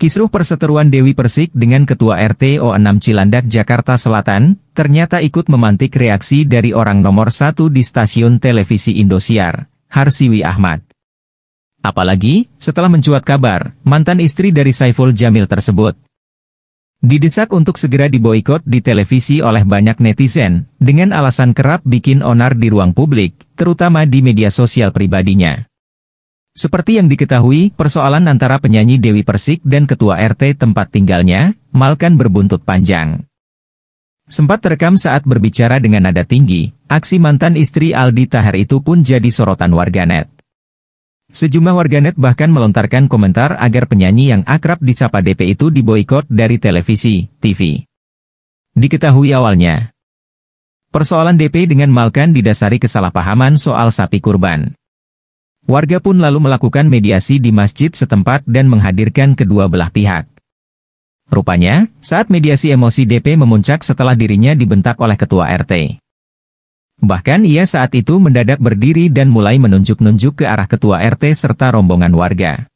Kisruh perseteruan Dewi Persik dengan Ketua RT O6 Cilandak Jakarta Selatan, ternyata ikut memantik reaksi dari orang nomor satu di stasiun televisi Indosiar, Harsiwi Ahmad. Apalagi, setelah mencuat kabar, mantan istri dari Saiful Jamil tersebut. Didesak untuk segera diboikot di televisi oleh banyak netizen, dengan alasan kerap bikin onar di ruang publik, terutama di media sosial pribadinya. Seperti yang diketahui, persoalan antara penyanyi Dewi Persik dan ketua RT tempat tinggalnya, Malkan berbuntut panjang. Sempat terekam saat berbicara dengan nada tinggi, aksi mantan istri Aldi Tahar itu pun jadi sorotan warganet. Sejumlah warganet bahkan melontarkan komentar agar penyanyi yang akrab disapa DP itu diboykot dari televisi, TV. Diketahui awalnya, persoalan DP dengan Malkan didasari kesalahpahaman soal sapi kurban. Warga pun lalu melakukan mediasi di masjid setempat dan menghadirkan kedua belah pihak. Rupanya, saat mediasi emosi DP memuncak setelah dirinya dibentak oleh ketua RT. Bahkan ia saat itu mendadak berdiri dan mulai menunjuk-nunjuk ke arah ketua RT serta rombongan warga.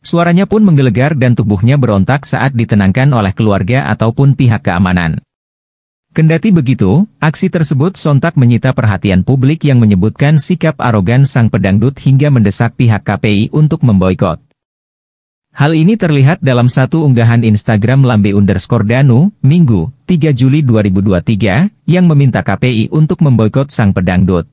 Suaranya pun menggelegar dan tubuhnya berontak saat ditenangkan oleh keluarga ataupun pihak keamanan. Kendati begitu, aksi tersebut sontak menyita perhatian publik yang menyebutkan sikap arogan sang pedangdut hingga mendesak pihak KPI untuk memboikot. Hal ini terlihat dalam satu unggahan Instagram Lambe underscore Danu, Minggu, 3 Juli 2023, yang meminta KPI untuk memboikot sang pedangdut.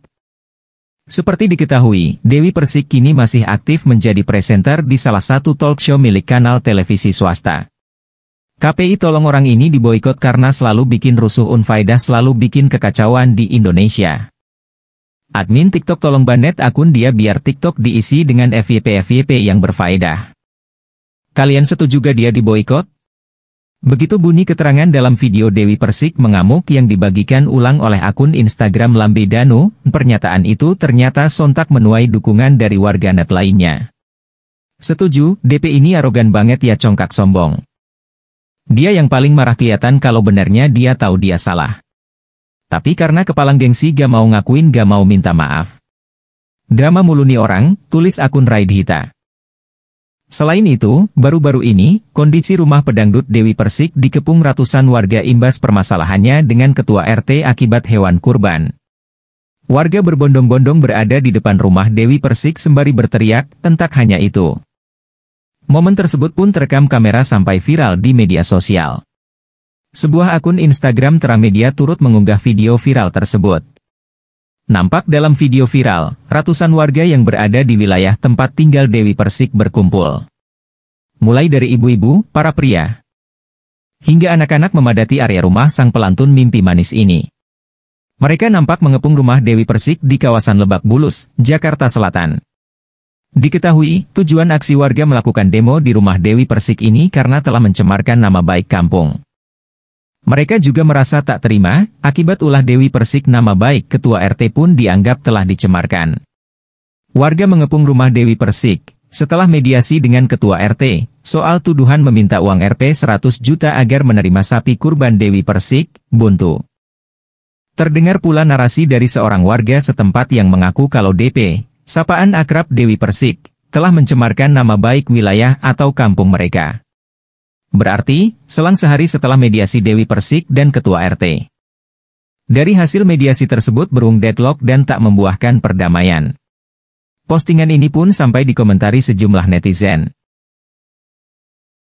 Seperti diketahui, Dewi Persik kini masih aktif menjadi presenter di salah satu talk show milik kanal televisi swasta. KPI tolong orang ini diboikot karena selalu bikin rusuh unfaedah selalu bikin kekacauan di Indonesia. Admin TikTok tolong banet akun dia biar TikTok diisi dengan FYP-FYP yang berfaedah. Kalian setuju gak dia diboikot? Begitu bunyi keterangan dalam video Dewi Persik mengamuk yang dibagikan ulang oleh akun Instagram Lambe Danu, pernyataan itu ternyata sontak menuai dukungan dari warganet lainnya. Setuju, DP ini arogan banget ya congkak sombong. Dia yang paling marah kelihatan kalau benarnya dia tahu dia salah. Tapi karena kepala gengsi gak mau ngakuin gak mau minta maaf. Drama muluni orang, tulis akun Raidhita. Selain itu, baru-baru ini, kondisi rumah pedangdut Dewi Persik dikepung ratusan warga imbas permasalahannya dengan ketua RT akibat hewan kurban. Warga berbondong-bondong berada di depan rumah Dewi Persik sembari berteriak, tentak hanya itu. Momen tersebut pun terekam kamera sampai viral di media sosial. Sebuah akun Instagram Teramedia turut mengunggah video viral tersebut. Nampak dalam video viral, ratusan warga yang berada di wilayah tempat tinggal Dewi Persik berkumpul. Mulai dari ibu-ibu, para pria, hingga anak-anak memadati area rumah sang pelantun mimpi manis ini. Mereka nampak mengepung rumah Dewi Persik di kawasan Lebak Bulus, Jakarta Selatan. Diketahui, tujuan aksi warga melakukan demo di rumah Dewi Persik ini karena telah mencemarkan nama baik kampung. Mereka juga merasa tak terima, akibat ulah Dewi Persik nama baik ketua RT pun dianggap telah dicemarkan. Warga mengepung rumah Dewi Persik, setelah mediasi dengan ketua RT, soal tuduhan meminta uang Rp 100 juta agar menerima sapi kurban Dewi Persik, buntu. Terdengar pula narasi dari seorang warga setempat yang mengaku kalau DP, Sapaan akrab Dewi Persik telah mencemarkan nama baik wilayah atau kampung mereka. Berarti, selang sehari setelah mediasi Dewi Persik dan Ketua RT. Dari hasil mediasi tersebut berung deadlock dan tak membuahkan perdamaian. Postingan ini pun sampai dikomentari sejumlah netizen.